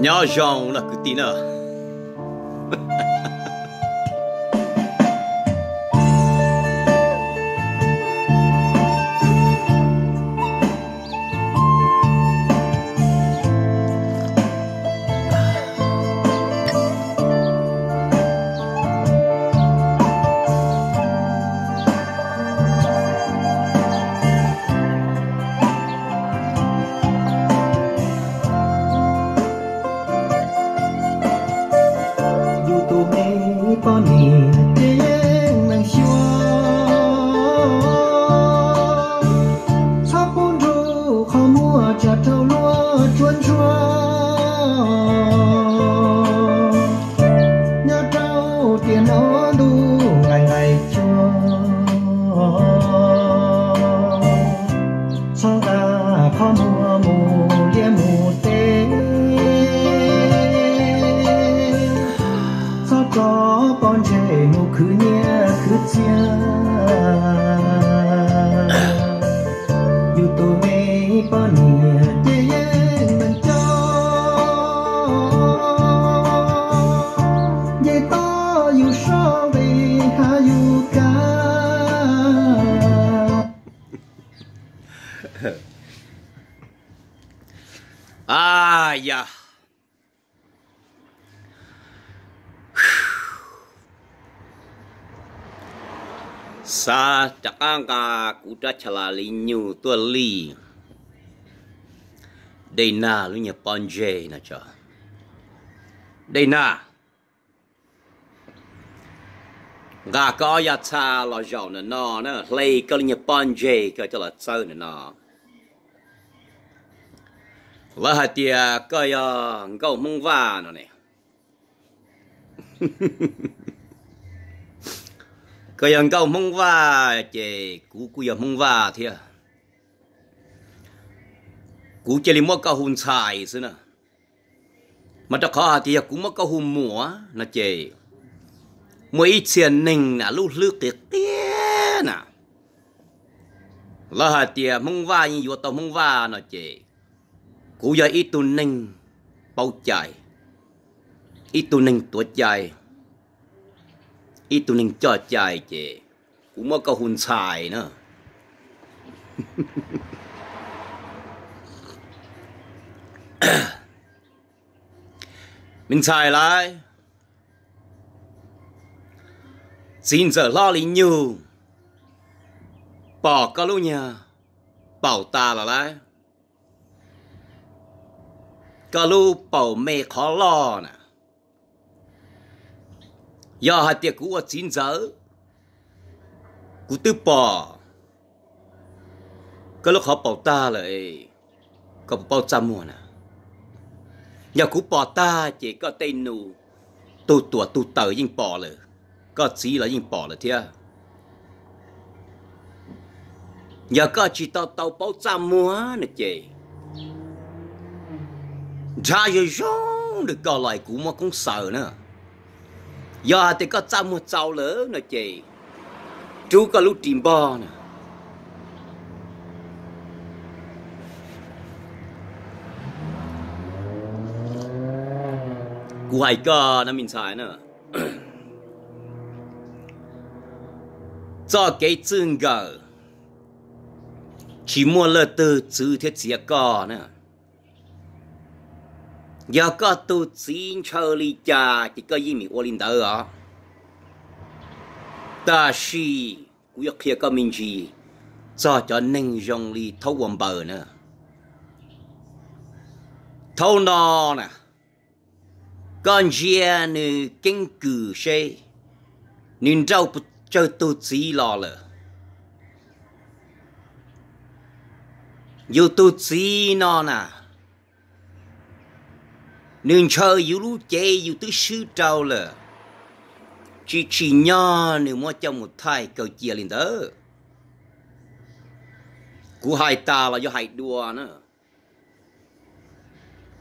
你想那个地呢？拥抱你。chakang ka kuta chala li nyu tua li đây na lu nya panje na cho đây na gà có ya cha lo giàu nè nó nè lấy cái nya panje cái cho là sơ nè nó và hạt tia cái ya gấu mông va nó nè cái ông câu mông va chè cú cú giờ mong va thì à. cú chè li mua cao hùn xài xí nè mà cho khó thì à, cú mua cao hùn mùa nè chè mua ít tiền nình nè lúc lướt tiệt tía nè là hạt tiệt à, mong va như vô tàu mong va nè chè cú giờ ít tu nình bao chạy ít tu nình tuổi chạy อีตัวหนึ่งจอดใจเจ กูมากระหุนสายเนาะมินชายไรสินเจอล่อลินยูปอกก็รู้เนี่ย เป่าตาหรอไรก็รู้เป่าเมฆขอล่อน่ะ giờ hạt tiệc cũ ở chín giờ cú tư bỏ cái lúc họ bảo ta lại có bảo trăm mùa nè nhà cú bảo ta chỉ có tên nụ tu tủa tu tờ nhưng bỏ lử có chí là nhưng bỏ lử thia nhà có chỉ tao tao bảo trăm mùa nè chị ra rồi được có lại cú mà cũng sợ nữa giờ thì có trăm một sáu lỡ nè chị chú có lúc tìm bò nè cú hay cơ nó mình xài nè, cho cái chân gờ chỉ mua lỡ từ chữ thiết chế cơ nè giờ có tu xin chờ li cha chỉ có gì mình ô linh đỡ à ta si cũng có kia có mình gì cho cho nên dòng li thấu quần bờ nữa thâu no nè con chia nữ kinh cử xe nên rau cho tu chỉ lo lờ dù tu chỉ nó nè nương chờ dù lú chê dù tứ sư trâu là chỉ chỉ nho nếu mà trong một thai cầu chia lên đó cú hai ta là do hai đua nữa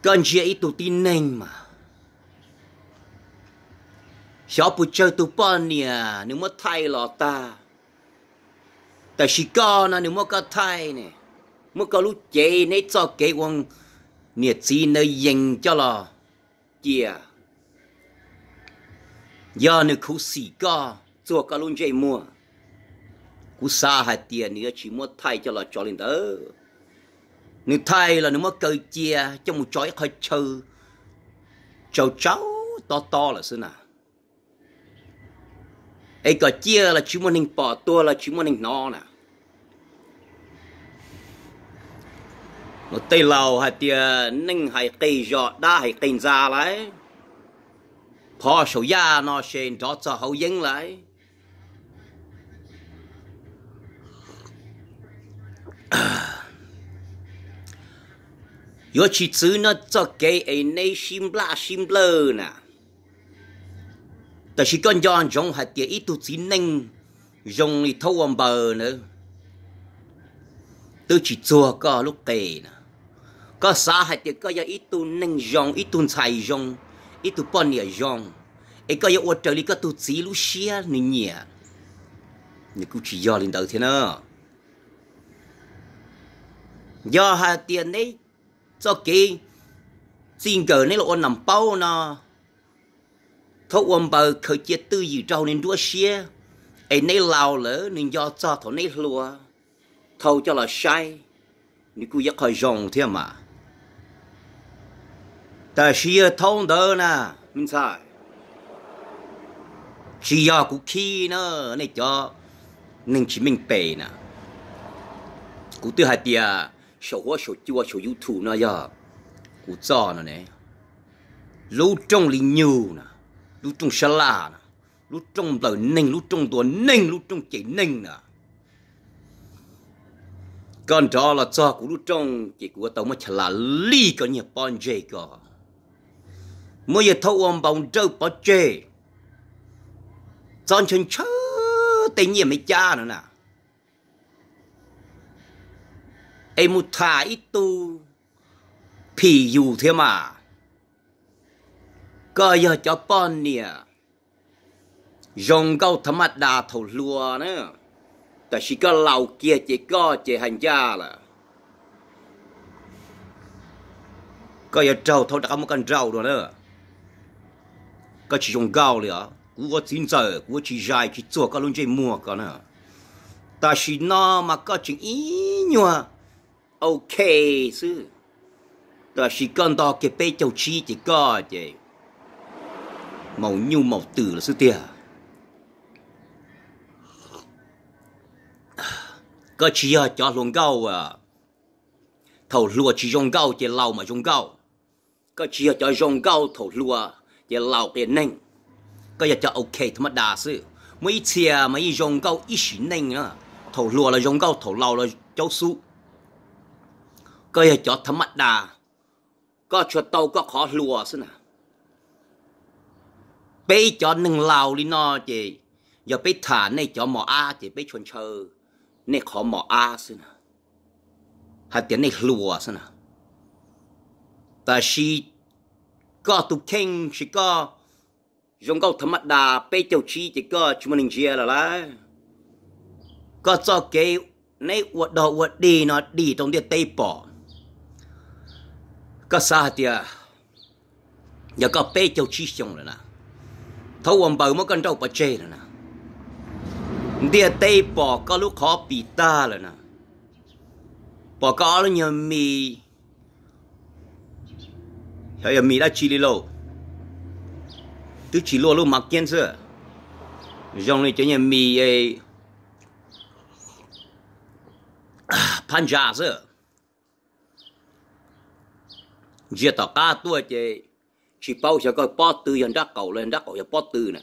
cần chia ít tụ tin mà mà mà tụ nè nếu nếu thai thai lọ ta, con có có cho nhanh mà 小不就都半年，你莫太老大。但是讲呢，你莫个太呢，莫个路接，你早给我。nhiệt si nơi dành cho lò chia giờ nữ khu sĩ co 做个龙这么，古啥还点？你要去么太叫了叫领导，你太了你么够接，叫么叫一块抽，就招多多了是呐。哎个接了，去么人跑多了，去么人拿了。nó tây lầu hay tia ninh hay cây giọt đa hay cây già lại phò sầu ya nó xin đó cho hậu dính lại yo chỉ chữ nó cho cái ấy nay sim la sim lơ nè ta chỉ con giòn giống hạt tia ít tu chỉ ninh giống thì thâu bờ nữa tôi chỉ chùa có lúc kề nè có xã hội thì có ít tu nâng dòng ít tu xài dòng ít tu bón nhẹ dòng ấy có giờ ô trợ lý có tu chỉ lu xia nữa nhỉ như cứ chỉ do lên đầu thế nào, do hạt tiền đấy cho kỳ xin cờ này là ôn nằm bao nó thấu ôn bờ khởi chia tư gì trâu nên đua xia ấy này lao lỡ nên do cho thổ này lùa thâu cho là sai nếu cứ dắt khỏi dòng thế mà ta xia thông đó na, mình sai chỉ do cũng khi nó này cho nên chỉ mình bể na. cũng từ hạt tiền sổ hoa sổ chua sổ youtube nó giờ cũng cho nó này lũ trong lý nhiều na, lũ trong sá la na, lũ trong tờ ninh lũ trong tùa ninh lũ trong chỉ ninh na. còn đó là cho của lũ trong chỉ của tao mà chả là lý có nhiều bọn dây cơ mỗi giờ thâu ông bóng trâu bỏ chê chọn chân chớ tình nhiên mấy cha nữa nè em một thả ít tu phì dù thế mà cơ giờ cho con nè dòng câu thắm mặt đà thầu lùa nữa cái chỉ dùng gạo liền cú có chín giờ cú chỉ dài chỉ chua cái luôn chơi mua cái nữa ta chỉ nó mà có chỉ ý nhua ok sư ta chỉ con đó cái bé châu chi chỉ có chứ màu nhu màu tử là sư tia có chỉ cho luôn gạo à thầu lúa chỉ dùng gạo chỉ lau mà dùng gạo có chỉ cho dùng gạo thầu lúa 也老的嫩，个也叫 OK 他妈大事，每次啊每用到一时嫩啊，头落了用到头老了教书，个也叫他妈大，个出到个考落是呢，被叫能老的呢的，要被谈那叫毛阿的被全球，那考毛阿是呢，还点那落是呢，但是。có tu kinh chỉ có dùng câu thầm mật đà bê tiêu chi chỉ có chúng mình chia là lá có cho cái này uất đầu uất đi nó đi trong địa tây bỏ có sao thì giờ có bê tiêu chi xong rồi nè thâu ông bầu mới con đâu bỏ chê rồi nè địa tây bỏ có lúc khó bị ta rồi nè bỏ có lúc nhiều mì hiểu giờ mi đã chỉ đi lâu tức chỉ lô luôn kiến chứ dòng này cho nhà mi ấy panja chứ giờ tao cá tua chứ chỉ bao giờ coi bó tư dân đắc cầu lên đắc cầu giờ bó tư nè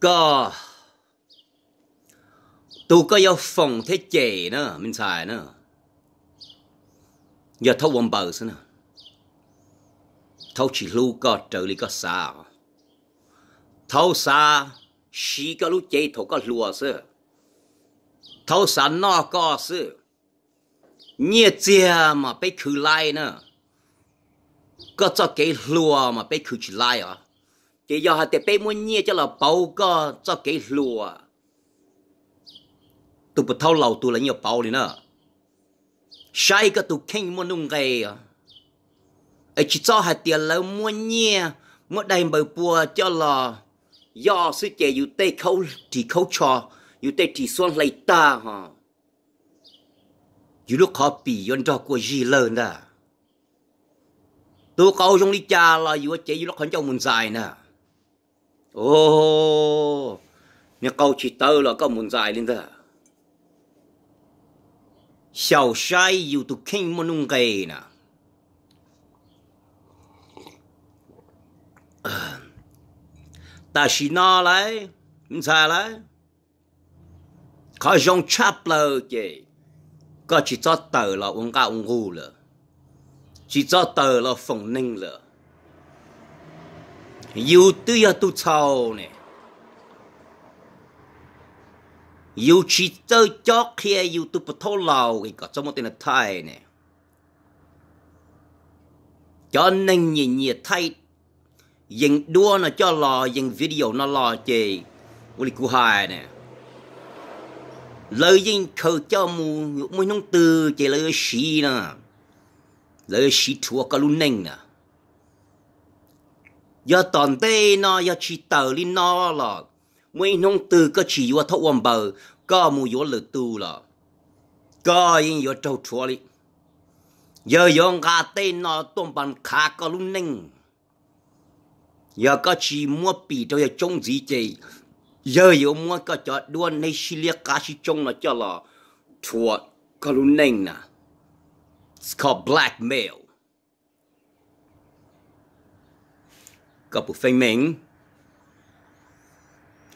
God. À tu có yêu phòng thế chế nữa mình xài nữa giờ thâu quần bờ xí nữa thâu chỉ lưu có trợ lý có xa thâu xa xí có lũ chế thâu có lùa xí thâu xa nó có xí nhẹ chia mà bị khử lại nữa có cho cái lùa mà bị khử lại à cái giờ hạt bé muốn nhẹ cho là bao có cho cái lùa tu bật thâu lầu tu là nhiều bao đi nữa sai cái tu kinh mua nung gầy ấy chỉ cho hạt tiền là mua nhia mua đầy bờ bùa cho là do sư trẻ dù tê khâu thì khâu trò dù tê thì xuân lấy ta hả dù lúc khó bị đó của gì lớn đó tôi câu trong đi cha là dù trẻ dù lúc hắn trong mình dài nè oh, nhà câu chỉ tơ là có mình dài lên đó 小晒有都看么弄个呢？但是哪来？唔猜来？佢用插了嘅，佢只做到了，我家我糊了，只做到了，放宁了，有对呀都操呢。yêu chỉ tơ cho kia yêu tu bật thâu lâu cái có cho một tên thay nè cho nên nhìn nhiệt thay dừng đua nó cho lò dừng video nó lò chì uli cú hai nè lời dinh khờ cho mù mùi nông từ chì lời xì nè lời xì thua cả luôn nênh giờ toàn tê nó giờ chỉ tờ lên nó là mỗi nông từ có chỉ vô thấu ông bờ có mù vô lử tu là có yên vô trâu chúa đi giờ vô ngà tên nó tôm bằng khá có luôn ninh giờ có chỉ mua bì cho giờ trông gì chị giờ vô mua có cho đuôn này xí liệt cá xí trông nó cho là chúa có luôn ninh nè It's called blackmail. Couple thing ming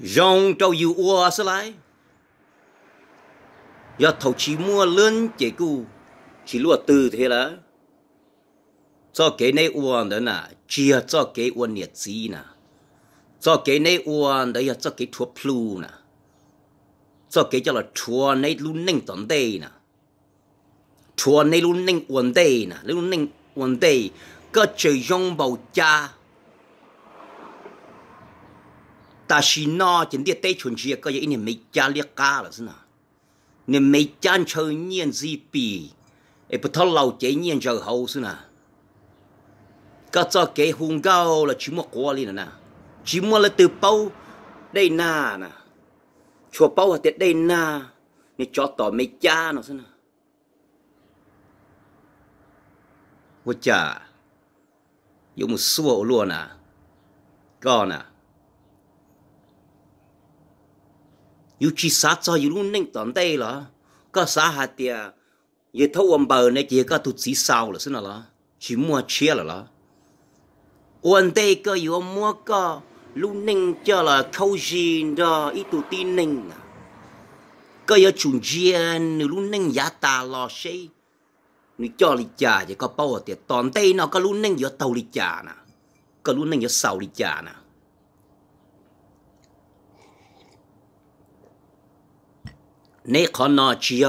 rong trâu yêu ua sơ lại do thầu chỉ mua lớn chế cù, chỉ lúa từ thế là cho cái này uan đó nè chia cho cái uan nhiệt gì nè cho cái này uan đó là cho cái thua plu nè cho cái cho là thua này luôn nâng tận đây nè thua này luôn nâng uan đây nè luôn nâng uan đây có chơi rong bầu cha ta xin nó chỉ địa tây chuẩn chỉ có những mấy cha liệt ca là thế nào nên mấy cha chơi nhiên gì bì ấy bắt đầu lâu chế nhiên chơi hậu thế nào các cháu cái hung gạo là chỉ mua quả liền nè chỉ mua là từ bao đây na nè chùa bao tiệt đây na nên cho tỏ mấy cha nó thế nào vô chả dùng một số luôn à con à yêu chi sát cho yêu luôn nên tận đây là có xã hạt tiề Ye thâu ông bờ này chỉ có tụt chỉ sao là xin là chỉ mua chia là là ôn đây có yêu mua có luôn nên cho là khâu gì đó ít tụt tin nên có yêu chung chia luôn nên giá ta lo xây nó cho lì chả chỉ có bao tiệt tận đây nó có luôn nên yêu tàu li chả na, có luôn nên yêu sao li chả na? นี่คนาชีย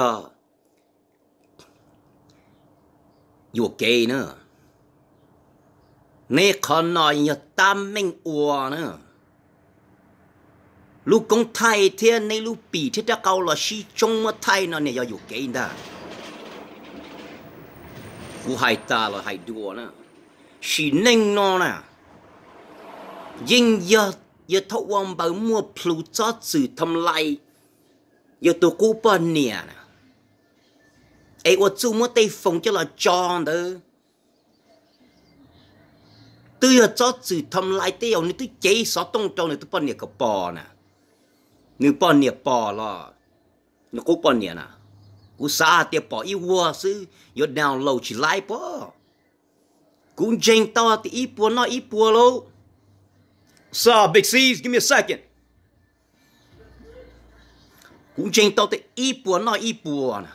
อยู่เกนะนี่คนเนย่าตามมิงอวเนะลูกกงไทยเทียนในลูกปีที่จะเกาหลีจงมาไทยนะเนี่ยอยู่เกนะกูให้ตาเราให้ดูนะสีนิ่งนอนะยิ่งยอดยอดทวงเบามัวพลูจอดสื่อทำไร giờ tụ cú bên nè ai ô chú mới tay phòng cho là tròn đó tôi là cho sự thầm lại tay ông tôi chế xóa tông trâu này tôi bên nè có bò nè nếu bên nè bò là nó cố bên nè nè cú xa tiệp bỏ yêu vua sư giờ nào lâu chỉ lại bỏ cũng tranh to thì ít bùa nó ít bùa lâu So, Big C's, give me a second cũng trên tàu tới y bùa nói y bùa nè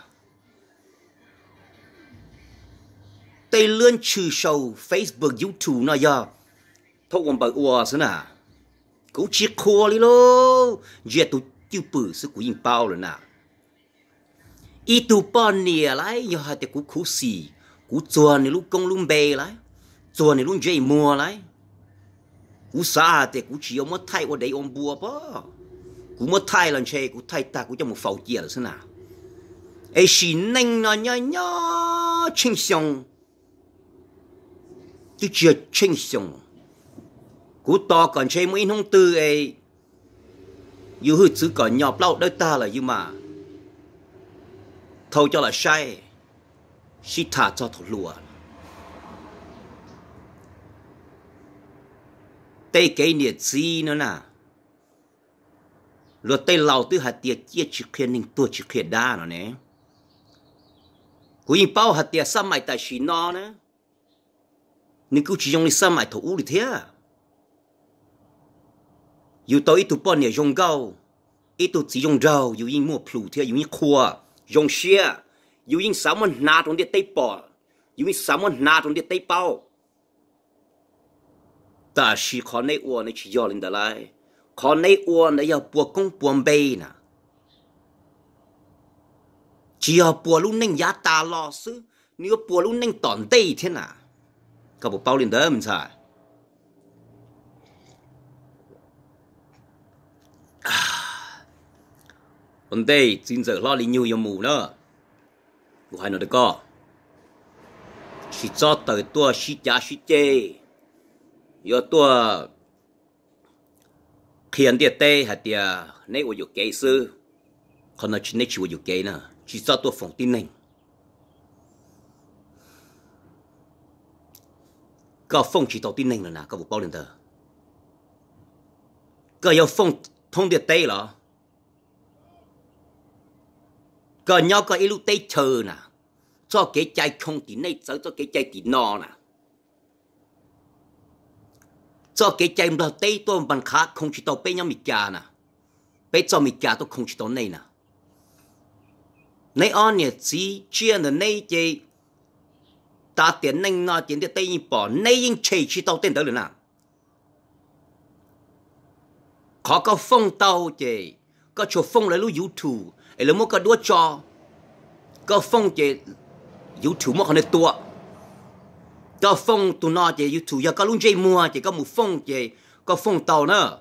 tây lươn trừ show facebook youtube nó giờ thâu quần bờ ua xí nè cũng chia khô đi lô giờ tụ tiêu bự sự của yên bao rồi nè y tụ bao nè lại giờ hai tệ cũng khú xì cũng chuồn thì lúc công lúc bê lại chuồn thì lúc dây mua lại cũng sao tệ cũng chỉ ông mất thay qua đây ông bùa bao cú mất thay lần chơi cú thay ta cú cho một phẩu chia là thế nào ấy chỉ nên là nhá nhớ chân xong tôi chưa chân xong cú to còn chơi mấy không tư ấy dù hư chữ còn nhọp lâu đôi ta là nhưng mà thâu cho là sai xí thả cho thổ lùa tây cái nhiệt gì nữa nè รถเต้เาตื้อหัดเตียเจียชิเคียนหนึ่งตัวชิเคียด้าเนะเนี่ยกูยิงเป้าหัดเตียสมัยแต่ชีนอนะนี่กูชิยงนี่สมัยถูอุลิเทียอยู่ตัวอีตุปอนเนี่ยยงเก้าอีตุจียงเจ้าอยู่ยิงมั่วพลูเทียอยู่ยิงครัวยงเชียอยู่ยิงสามวันนาตรงเดียเตยปออยู่ยิงสามวันนาตรงเดียเตยเป้าแต่ชีขอในอัวในชิยอลินดาไ khó nấy uôn đấy giờ buộc công buồn bê nè chỉ ở buồn lúc nên giá ta lo sư nếu buồn lúc nên tổn tê thế nà có bộ bao liền đó mình sai vấn đề xin giờ lo lý nhiều nhiều mù nữa của hai nó được có chỉ cho tới tua xí giá xí chê giờ tua hiện địa tê hạt địa nay ở dục ờ, kế sư còn ở trên nay chỉ ở dục kế nè chỉ do tôi phòng tin nành có phong chỉ tàu tin nành là nà có vụ bao lần tờ có yêu phong thông địa tê là có nhau có ít lúc tê chờ nè cho cái trái không tí nay cho cái trái tí no nè cho cái chạy đó tay tôi bằng khá không chỉ tao bây nhau mình già nà, bây giờ mình già tôi không chỉ tao này nà, nay on nhỉ chỉ chia là nay chơi ta tiền nhanh nó tiền để tây nhìn bỏ nay nhìn chơi chỉ tao tên đó rồi nà, khó có phong tao chơi có chỗ phong lại lúc youtube ấy là mua cái đua cho có phong chơi youtube mà còn này tua có phong tu nó chỉ YouTube giờ có luôn chơi mua chỉ có một phong chỉ có phong tàu nữa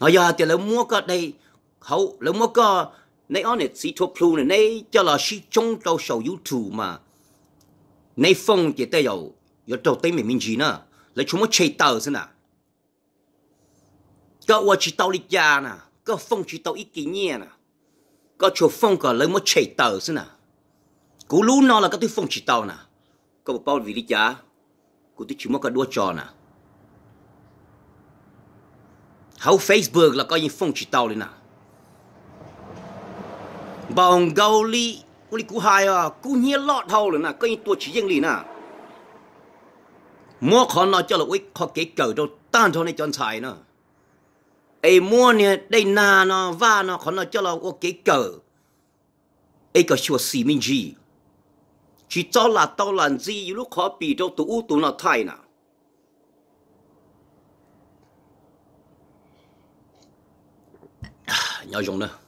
họ giờ thì lấy mua có đây hậu lấy mua có nay on it see to plu này nay cho là shi chung tàu show YouTube mà nay phong chỉ tay dầu giờ tàu tay mình mình gì nữa lấy chúng mua chơi tàu xin à. có qua chỉ tàu đi già nè có phong chỉ tàu ít kỷ nhiên nè có chỗ phong có lấy mua chơi tàu xin à cú lú nó là cái tôi phong chỉ tàu nè có một bao vì lý giá cú tôi chỉ mất cái đua trò nè hầu Facebook là có những phong chỉ tàu lên nè bao gấu lý cú lý cú hai à cú nhia lót hậu lên nè có những tua chỉ riêng lý nè mua khó nó cho là quý khó kế cờ đâu tan cho này chọn xài nữa ai mua nè đây nà nó va nó khó cho là quý kế cờ ai có chùa xì minh gì chỉ cho là tao làm gì lúc khó bị đâu tụ u tụ nó thay nào à, nhau dùng nữa